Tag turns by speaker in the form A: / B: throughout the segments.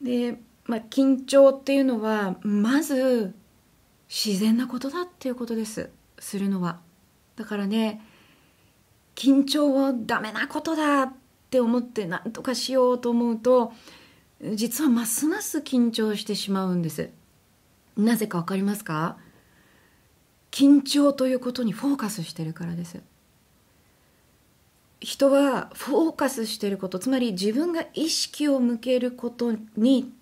A: で、まあ、緊張っていうのはまず自然なことだっていうことですするのはだからね緊張をダメなことだって思って何とかしようと思うと実はますます緊張してしまうんですなぜか分かりますか緊張ということにフォーカスしてるからです人はフォーカスしてることつまり自分が意識を向けることに、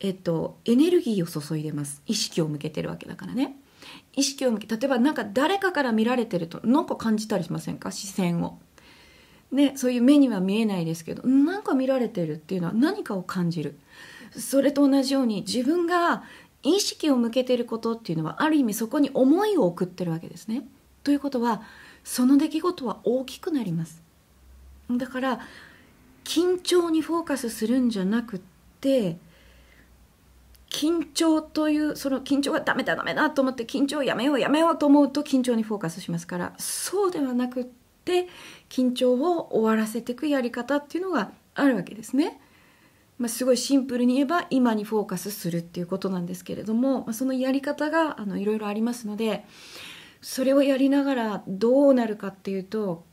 A: えっと、エネルギーを注いでます意識を向けてるわけだからね意識を向け例えば何か誰かから見られてると何か感じたりしませんか視線を。ね、そういう目には見えないですけど何か見られてるっていうのは何かを感じるそれと同じように自分が意識を向けてることっていうのはある意味そこに思いを送ってるわけですね。ということはその出来事は大きくなります。だから緊張にフォーカスするんじゃなくって緊張というその緊張はダメだダメだと思って緊張をやめようやめようと思うと緊張にフォーカスしますからそうではなくって緊張を終わらせていくやり方っていうのがあるわけですね。まあ、すごいシンプルに言えば今にフォーカスするっていうことなんですけれどもそのやり方があのいろいろありますのでそれをやりながらどうなるかっていうと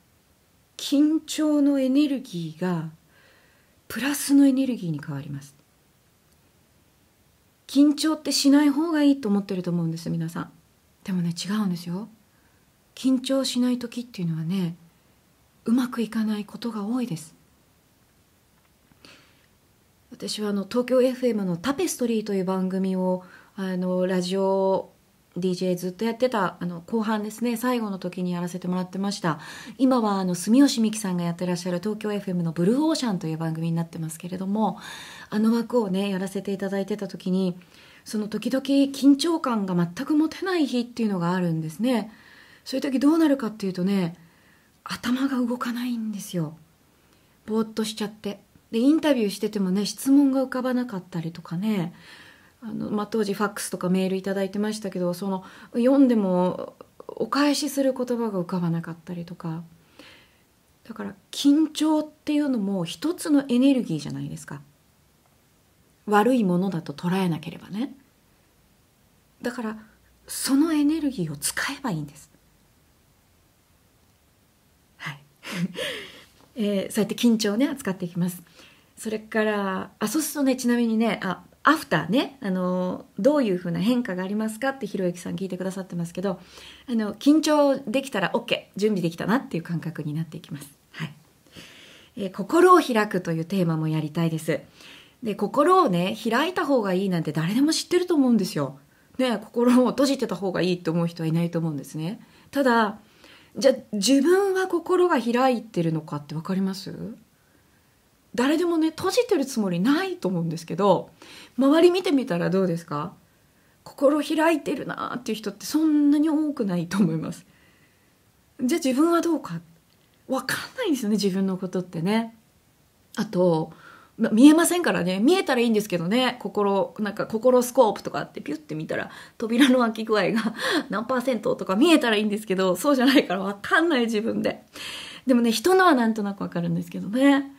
A: 緊張のエネルギーがプラスのエネルギーに変わります緊張ってしない方がいいと思ってると思うんです皆さんでもね違うんですよ緊張しない時っていうのはねうまくいかないことが多いです私はあの東京 FM の「タペストリー」という番組をあのラジオ DJ ずっとやってたあの後半ですね最後の時にやらせてもらってました今はあの住吉美樹さんがやってらっしゃる東京 FM の「ブルーオーシャン」という番組になってますけれどもあの枠をねやらせていただいてた時にその時々緊張感が全く持てない日っていうのがあるんですねそういう時どうなるかっていうとね頭が動かないんですよぼーっとしちゃってでインタビューしててもね質問が浮かばなかったりとかねあのまあ、当時ファックスとかメール頂いてましたけどその読んでもお返しする言葉が浮かばなかったりとかだから緊張っていうのも一つのエネルギーじゃないですか悪いものだと捉えなければねだからそのエネルギーを使えばいいんですはい、えー、そうやって緊張ね扱っていきますそれからあそうするとねちなみにねあアフターね、あの、どういうふうな変化がありますかってひろゆきさん聞いてくださってますけど、あの、緊張できたら OK、準備できたなっていう感覚になっていきます。はい。えー、心を開くというテーマもやりたいです。で、心をね、開いた方がいいなんて誰でも知ってると思うんですよ。ね、心を閉じてた方がいいと思う人はいないと思うんですね。ただ、じゃあ自分は心が開いてるのかって分かります誰でもね閉じてるつもりないと思うんですけど周り見てみたらどうですか心開いてるなっていう人ってそんなに多くないと思いますじゃあ自分はどうか分かんないですよね自分のことってねあと、ま、見えませんからね見えたらいいんですけどね心なんか心スコープとかってピュッて見たら扉の開き具合が 何パーセントとか見えたらいいんですけどそうじゃないから分かんない自分ででもね人のはなんとなく分かるんですけどね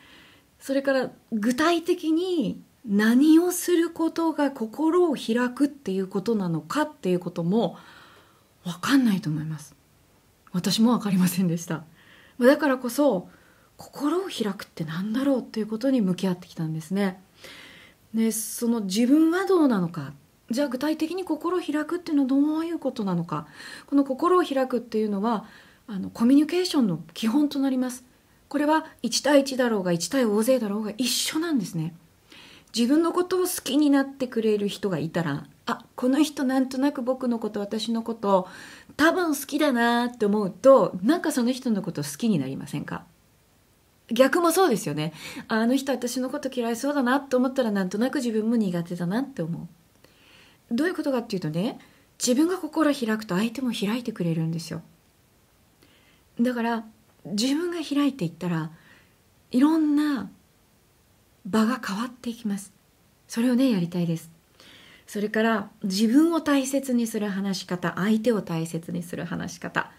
A: それから具体的に何をすることが心を開くっていうことなのかっていうことも分かんないと思います私も分かりませんでしただからこそ心を開くって何だろうっていうことに向き合ってきたんですねでその自分はどうなのかじゃあ具体的に心を開くっていうのはどういうことなのかこの心を開くっていうのはあのコミュニケーションの基本となりますこれは1対1だろうが1対大勢だろうが一緒なんですね自分のことを好きになってくれる人がいたらあこの人なんとなく僕のこと私のこと多分好きだなって思うとなんかその人のこと好きになりませんか逆もそうですよねあの人私のこと嫌いそうだなと思ったらなんとなく自分も苦手だなって思うどういうことかっていうとね自分が心開くと相手も開いてくれるんですよだから自分が開いていったらいろんな場が変わっていきますそれをねやりたいですそれから自分を大切にする話し方相手を大切にする話し方、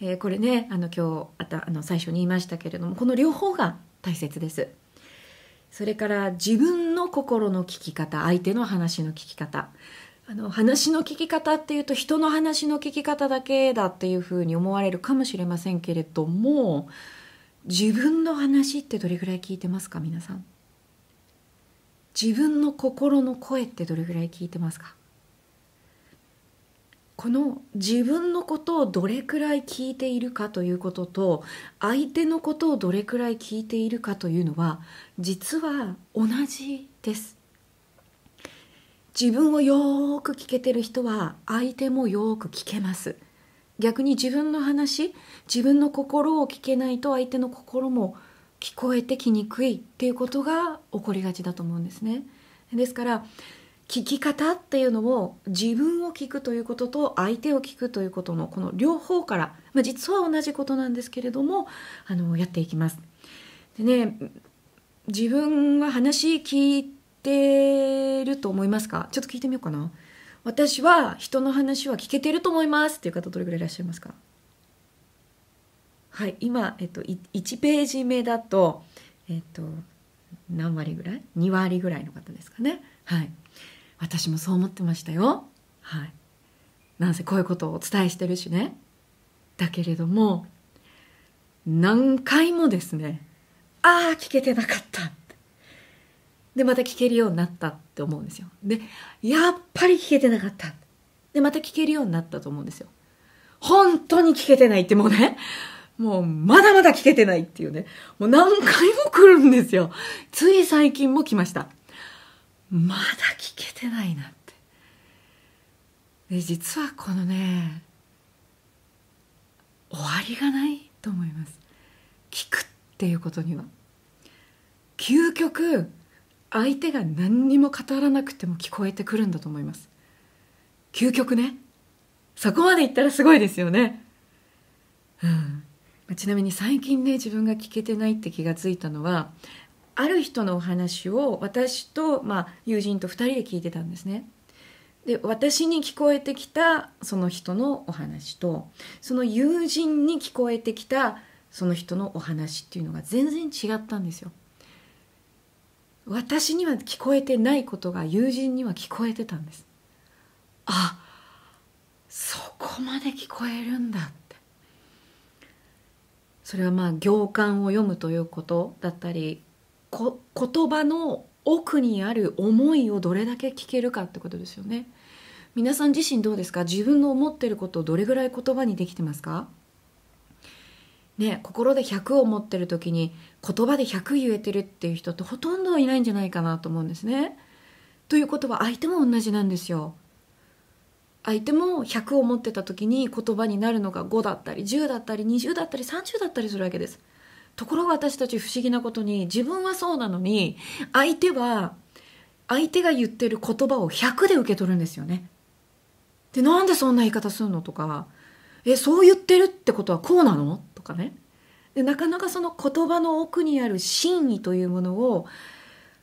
A: えー、これねあの今日あたあの最初に言いましたけれどもこの両方が大切ですそれから自分の心の聞き方相手の話の聞き方あの話の聞き方っていうと人の話の聞き方だけだっていうふうに思われるかもしれませんけれども自分の話ってどれぐらい聞いてますか皆さん自分の心の声ってどれぐらい聞いてますかこの自分のことをどれくらい聞いているかということと相手のことをどれくらい聞いているかというのは実は同じです自分をよーく聞けてる人は相手もよーく聞けます逆に自分の話自分の心を聞けないと相手の心も聞こえてきにくいっていうことが起こりがちだと思うんですねですから聞き方っていうのを自分を聞くということと相手を聞くということのこの両方から、まあ、実は同じことなんですけれどもあのやっていきます。でね自分は話聞いてると思いますかちょっと聞いてみようかな。私は人の話は聞けてると思いますっていう方どれぐらいいらっしゃいますかはい、今、えっと、1ページ目だと、えっと、何割ぐらい ?2 割ぐらいの方ですかね。はい。私もそう思ってましたよ。はい。なんせこういうことをお伝えしてるしね。だけれども、何回もですね、ああ、聞けてなかった。でまた聞けるようになったって思うんですよでやっぱり聞けてなかったでまた聞けるようになったと思うんですよ本当に聞けてないってもうねもうまだまだ聞けてないっていうねもう何回も来るんですよつい最近も来ましたまだ聞けてないなってで実はこのね終わりがないと思います聞くっていうことには究極相手が何にも語らなくても聞こえてくるんだと思います究極ねそこまで言ったらすごいですよねうんちなみに最近ね自分が聞けてないって気がついたのはある人のお話を私と、まあ、友人と2人で聞いてたんですねで私に聞こえてきたその人のお話とその友人に聞こえてきたその人のお話っていうのが全然違ったんですよ私には聞こえてないことが友人には聞こえてたんですあそこまで聞こえるんだってそれはまあ行間を読むということだったりこ言葉の奥にある思いをどれだけ聞けるかってことですよね皆さん自身どうですか自分の思ってることをどれぐらい言葉にできてますかね、心で100を持ってる時に言葉で100言えてるっていう人ってほとんどいないんじゃないかなと思うんですね。ということは相手も同じなんですよ。相手も100を持ってた時に言葉になるのが5だったり10だったり20だったり30だったりするわけです。ところが私たち不思議なことに自分はそうなのに相手は相手が言ってる言葉を100で受け取るんですよね。でなんでそんな言い方すんのとかえそう言ってるってことはこうなのかねでなかなかその言葉の奥にある真意というものを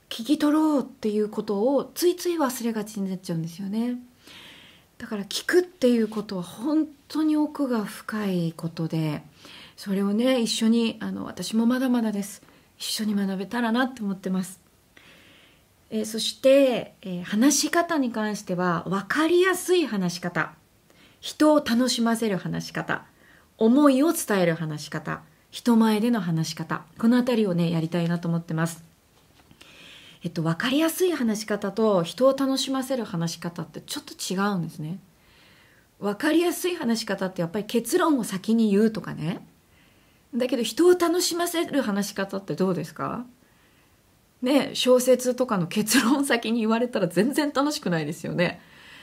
A: 聞き取ろうっていうことをついつい忘れがちになっちゃうんですよねだから聞くっていうことは本当に奥が深いことでそれをね一緒にあの私もまだまだです一緒に学べたらなって思ってますえー、そして、えー、話し方に関しては分かりやすい話し方人を楽しませる話し方思いを伝える話し方人前での話し方この辺りをねやりたいなと思ってます。えっと、分かりやすい話し方と人を楽しませる話し方ってちょっと違うんですね。分かりやすい話し方ってやっぱり結論を先に言うとかねだけど人を楽しませる話し方ってどうですかね小説とかの結論先に言われたら全然楽しくないですよね。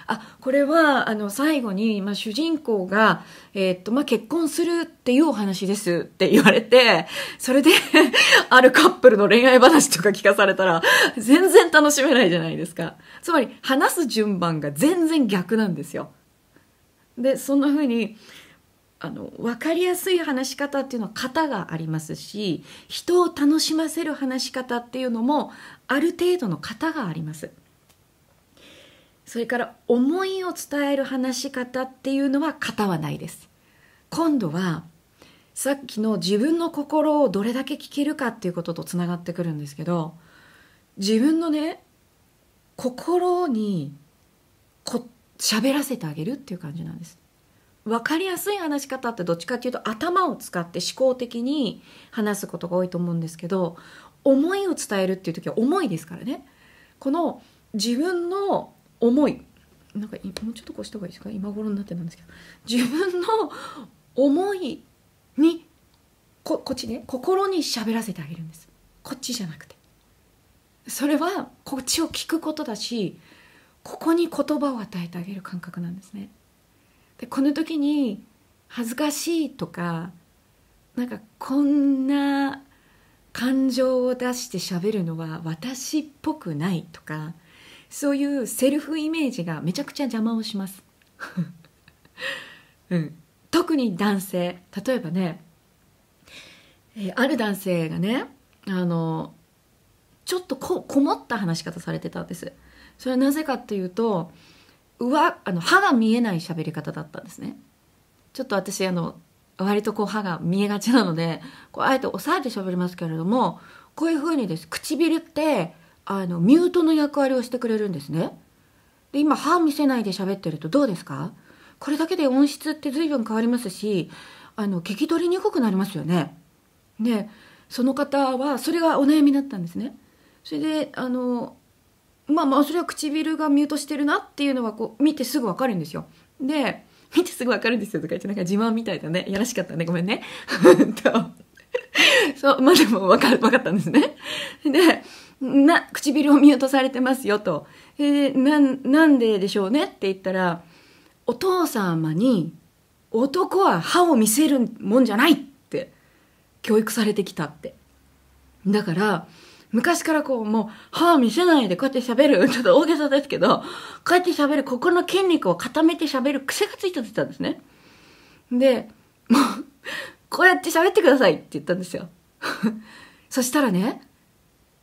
A: あこれはあの最後に、まあ、主人公が、えー、っとまあ、結婚するっていうお話ですって言われてそれで あるカップルの恋愛話とか聞かされたら全然楽しめないじゃないですかつまり話す順番が全然逆なんですよでそんな風にあの分かりやすい話し方っていうのは型がありますし人を楽しませる話し方っていうのもある程度の型があります。それから思いを伝える話し方っていうのは型はないです今度はさっきの自分の心をどれだけ聞けるかっていうこととつながってくるんですけど自分のね心にこ喋らせてあげるっていう感じなんです分かりやすい話し方ってどっちかっていうと頭を使って思考的に話すことが多いと思うんですけど思いを伝えるっていう時は思いですからねこの自分の思いなんかもうちょっとこうした方がいいですか今頃になってなんですけど自分の思いにここっちね心に喋らせてあげるんですこっちじゃなくてそれはこっちを聞くことだしここに言葉を与えてあげる感覚なんですねでこの時に恥ずかしいとかなんかこんな感情を出して喋るのは私っぽくないとかそういうセルフイメージがめちゃくちゃ邪魔をします、うん、特に男性例えばね、えー、ある男性がねあのちょっとこもった話し方されてたんですそれはなぜかっていうとうわあの歯が見えない喋り方だったんですねちょっと私あの割とこう歯が見えがちなのでこうあえて押さえて喋りますけれどもこういうふうにです唇ってあのミュートの役割をしてくれるんですねで今歯見せないで喋ってるとどうですかこれだけで音質って随分変わりますしあの聞き取りにくくなりますよねでその方はそれがお悩みだったんですねそれであのまあまあそれは唇がミュートしてるなっていうのはこう見てすぐ分かるんですよで見てすぐ分かるんですよとか言ってなんか自慢みたいだねやらしかったねごめんね そうまあでも分か分かったんですねでな、唇をミュートされてますよと。えー、な、なんででしょうねって言ったら、お父様に男は歯を見せるもんじゃないって教育されてきたって。だから、昔からこうもう歯を見せないでこうやって喋る、ちょっと大げさですけど、こうやって喋る、ここの筋肉を固めて喋る癖がついてたんですね。で、もう、こうやって喋ってくださいって言ったんですよ。そしたらね、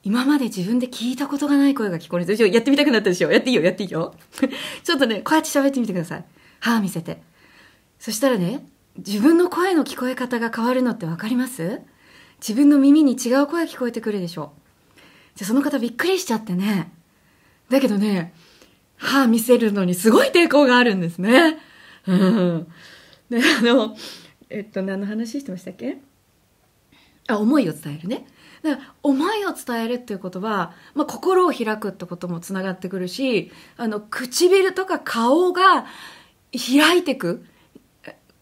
A: 今まで自分で聞いたことがない声が聞こえるやってみたくなったでしょやっていいよ、やっていいよ。ちょっとね、こうやって喋ってみてください。歯見せて。そしたらね、自分の声の聞こえ方が変わるのってわかります自分の耳に違う声が聞こえてくるでしょじゃその方びっくりしちゃってね。だけどね、歯見せるのにすごい抵抗があるんですね。うん。で、あの、えっと、何の話してましたっけあ、思いを伝えるね。だから思いを伝えるっていうことは、まあ、心を開くってこともつながってくるしあの唇とか顔が開いてく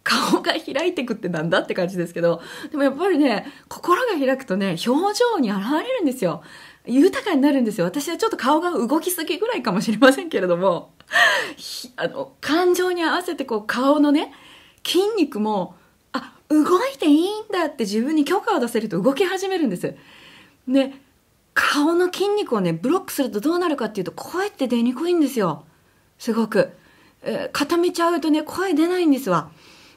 A: 顔が開いてくってなんだって感じですけどでもやっぱりね心が開くとね表情に現れるんですよ豊かになるんですよ私はちょっと顔が動きすぎぐらいかもしれませんけれどもあの感情に合わせてこう顔のね筋肉も動いていいんだって自分に許可を出せると動き始めるんです。で顔の筋肉をねブロックするとどうなるかっていうと声って出にくいんですよすごく、えー、固めちゃうとね声出ないんですわ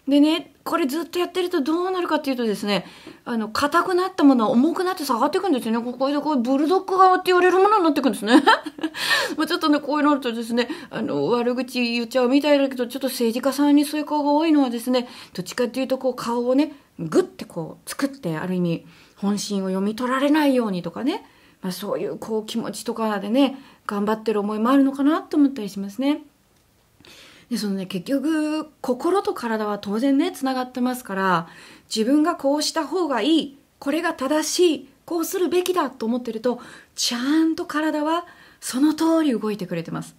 A: でねこれずっとやってるとどうなるかっていうとですねあの硬くなったものは重くなって下がっていくんですよねこれでこうブルドッグ側って言われるものになっていくんですね まあちょっとねこういうのとですねあの悪口言っちゃうみたいだけどちょっと政治家さんにそういう顔が多いのはですねどっちかっていうとこう顔をねグッてこう作ってある意味本心を読み取られないようにとかね、まあ、そういうこう気持ちとかでね頑張ってる思いもあるのかなと思ったりしますね。でそのね結局心と体は当然ねつながってますから自分がこうした方がいいこれが正しいこうするべきだと思ってるとちゃんと体はその通り動いてくれてます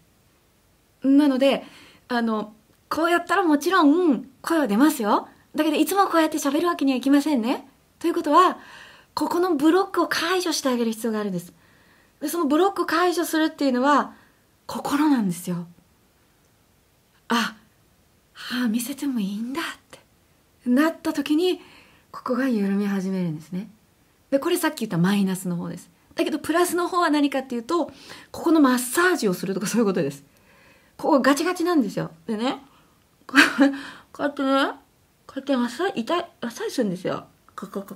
A: なのであのこうやったらもちろん声は出ますよだけどいつもこうやって喋るわけにはいきませんねということはここのブロックを解除してあげる必要があるんですでそのブロック解除するっていうのは心なんですよあ歯見せてもいいんだってなった時にここが緩み始めるんですねでこれさっき言ったマイナスの方ですだけどプラスの方は何かっていうとここのマッサージをするとかそういうことですここガチガチなんですよでね こうやってねこうやってマッサージ痛いマッサージするんですよここここ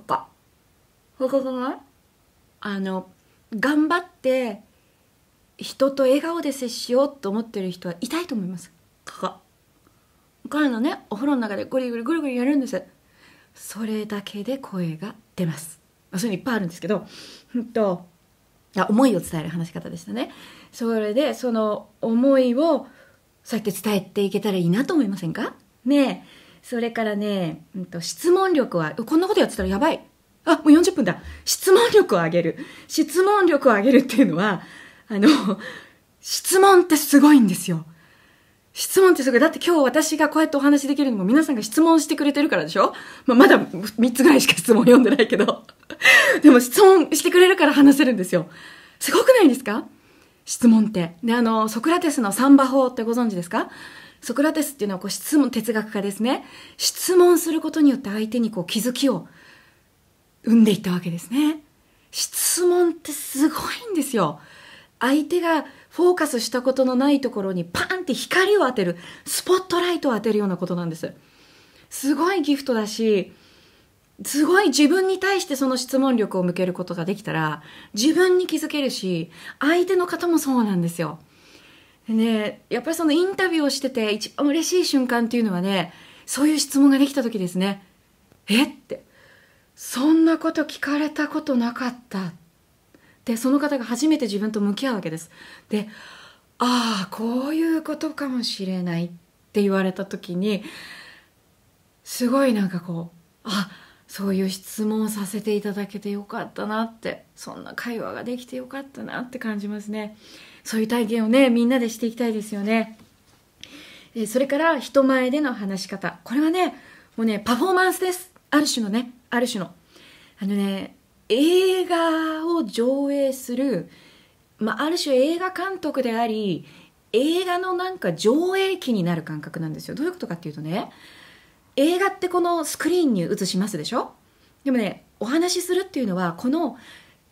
A: ここここあの頑張って人と笑顔で接しようと思ってる人は痛いと思いますかか彼のねお風呂の中でゴリゴリゴリゴリやるんですそれだけで声が出ますそういうのいっぱいあるんですけどうんとあ思いを伝える話し方でしたねそれでその思いをそうやって伝えていけたらいいなと思いませんかねそれからね、うんと、質問力は、こんなことやってたらやばい。あ、もう40分だ。質問力を上げる。質問力を上げるっていうのは、あの、質問ってすごいんですよ。質問ってすごい。だって今日私がこうやってお話できるのも皆さんが質問してくれてるからでしょまあ、まだ3つぐらいしか質問読んでないけど。でも質問してくれるから話せるんですよ。すごくないですか質問って。で、あの、ソクラテスのサンバ法ってご存知ですかソクラテスっていうのはこう質問、哲学家ですね。質問することによって相手にこう気づきを生んでいったわけですね。質問ってすごいんですよ。相手がフォーカスしたことのないところにパンって光を当てるスポットライトを当てるようなことなんですすごいギフトだしすごい自分に対してその質問力を向けることができたら自分に気づけるし相手の方もそうなんですよでねやっぱりそのインタビューをしてて一番嬉しい瞬間っていうのはねそういう質問ができた時ですねえってそんなこと聞かれたことなかったでその方が初めて自分と向き合うわけですでああこういうことかもしれないって言われた時にすごいなんかこうあそういう質問させていただけてよかったなってそんな会話ができてよかったなって感じますねそういう体験をねみんなでしていきたいですよねそれから人前での話し方これはねもうねパフォーマンスですある種のねある種のあのね映画を上映する、まあ、ある種映画監督であり映画のなんか上映期になる感覚なんですよどういうことかっていうとね映画ってこのスクリーンに映しますでしょでもねお話しするっていうのはこの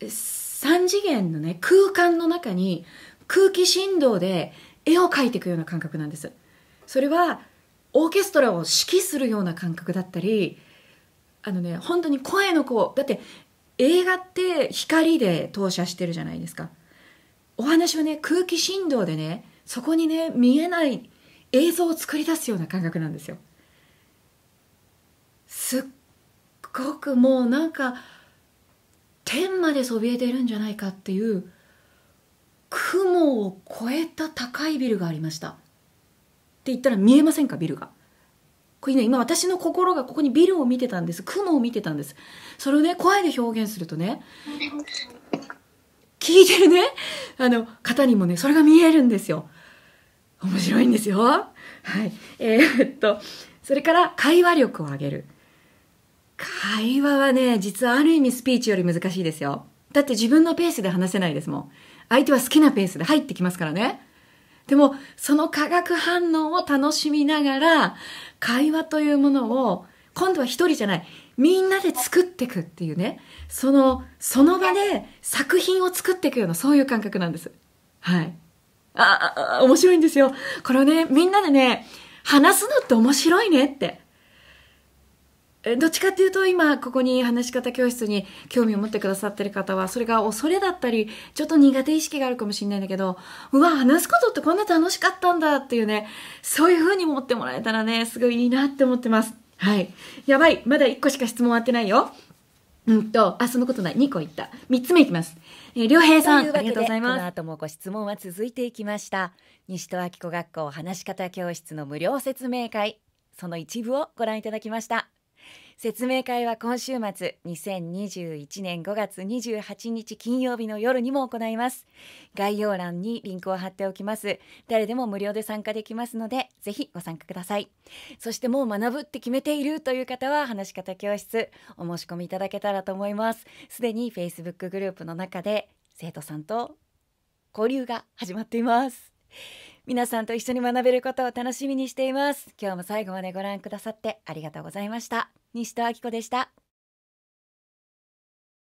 A: 3次元のね空間の中に空気振動で絵を描いていくような感覚なんですそれはオーケストラを指揮するような感覚だったりあのね本当に声のこうだって映画って光で投射してるじゃないですかお話はね空気振動でねそこにね見えない映像を作り出すような感覚なんですよすっごくもうなんか天までそびえてるんじゃないかっていう雲を越えた高いビルがありましたって言ったら見えませんかビルがこれね、今私の心がここにビルを見てたんです。雲を見てたんです。それをね、声で表現するとね、聞いてるね、あの、方にもね、それが見えるんですよ。面白いんですよ。はい。えー、っと、それから会話力を上げる。会話はね、実はある意味スピーチより難しいですよ。だって自分のペースで話せないですもん。相手は好きなペースで入ってきますからね。でも、その化学反応を楽しみながら、会話というものを、今度は一人じゃない、みんなで作っていくっていうね、その、その場で作品を作っていくような、そういう感覚なんです。はい。あ、あ面白いんですよ。これをね、みんなでね、話すのって面白いねって。どっちかっていうと今ここに話し方教室に興味を持ってくださってる方はそれが恐れだったりちょっと苦手意識があるかもしれないんだけどうわ話すことってこんな楽しかったんだっていうねそういう風に思ってもらえたらねすごいいいなって思ってますはいやばいまだ1個しか質問終わってないようんとあそのことない2個いった3つ目いきますえ良、ー、平さんありがとうございますこの後もご質問は続いていきました西戸明子学校話し方教室の無料説明会その一部をご覧いただきました説明会は今週末2021年5月28日金曜日の夜にも行います概要欄にリンクを貼っておきます誰でも無料で参加できますのでぜひご参加くださいそしてもう学ぶって決めているという方は話し方教室お申し込みいただけたらと思いますすでに Facebook グループの中で生徒さんと交流が始まっています皆さんと一緒に学べることを楽しみにしています今日も最後までご覧くださってありがとうございました西戸明子でした